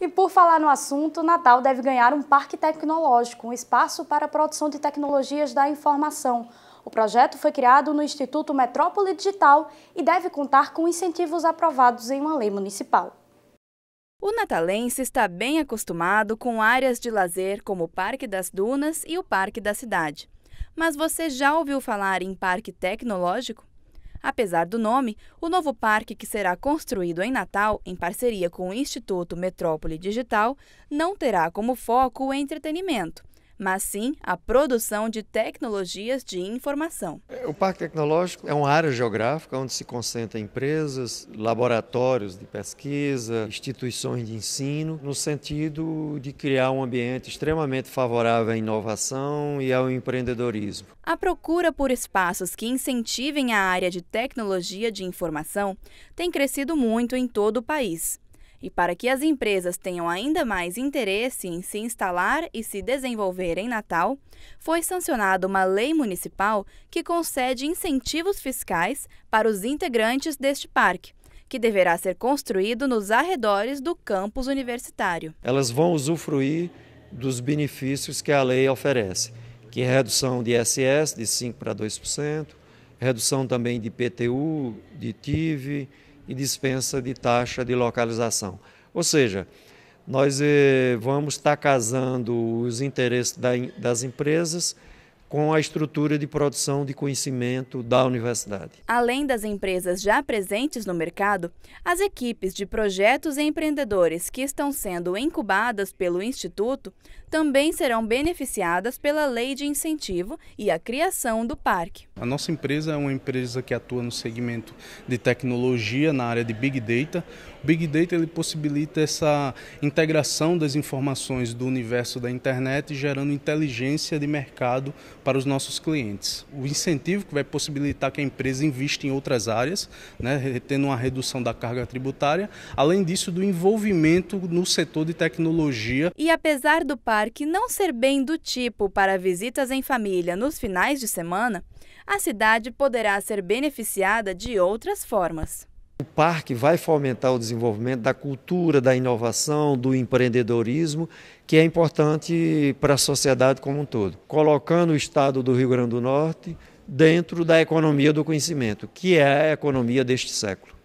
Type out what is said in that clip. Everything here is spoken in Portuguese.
E por falar no assunto, Natal deve ganhar um parque tecnológico, um espaço para a produção de tecnologias da informação. O projeto foi criado no Instituto Metrópole Digital e deve contar com incentivos aprovados em uma lei municipal. O natalense está bem acostumado com áreas de lazer como o Parque das Dunas e o Parque da Cidade. Mas você já ouviu falar em parque tecnológico? Apesar do nome, o novo parque que será construído em Natal, em parceria com o Instituto Metrópole Digital, não terá como foco o entretenimento mas sim a produção de tecnologias de informação. O Parque Tecnológico é uma área geográfica onde se concentram empresas, laboratórios de pesquisa, instituições de ensino, no sentido de criar um ambiente extremamente favorável à inovação e ao empreendedorismo. A procura por espaços que incentivem a área de tecnologia de informação tem crescido muito em todo o país. E para que as empresas tenham ainda mais interesse em se instalar e se desenvolver em Natal, foi sancionada uma lei municipal que concede incentivos fiscais para os integrantes deste parque, que deverá ser construído nos arredores do campus universitário. Elas vão usufruir dos benefícios que a lei oferece, que é redução de ISS de 5% para 2%, redução também de PTU, de TIV, e dispensa de taxa de localização. Ou seja, nós eh, vamos estar casando os interesses da, das empresas com a estrutura de produção de conhecimento da universidade. Além das empresas já presentes no mercado, as equipes de projetos e empreendedores que estão sendo incubadas pelo Instituto também serão beneficiadas pela lei de incentivo e a criação do parque. A nossa empresa é uma empresa que atua no segmento de tecnologia na área de Big Data. O Big Data ele possibilita essa integração das informações do universo da internet, gerando inteligência de mercado para os nossos clientes. O incentivo que vai possibilitar que a empresa invista em outras áreas, né, tendo uma redução da carga tributária, além disso, do envolvimento no setor de tecnologia. E apesar do parque não ser bem do tipo para visitas em família nos finais de semana, a cidade poderá ser beneficiada de outras formas. O parque vai fomentar o desenvolvimento da cultura, da inovação, do empreendedorismo, que é importante para a sociedade como um todo. Colocando o estado do Rio Grande do Norte dentro da economia do conhecimento, que é a economia deste século.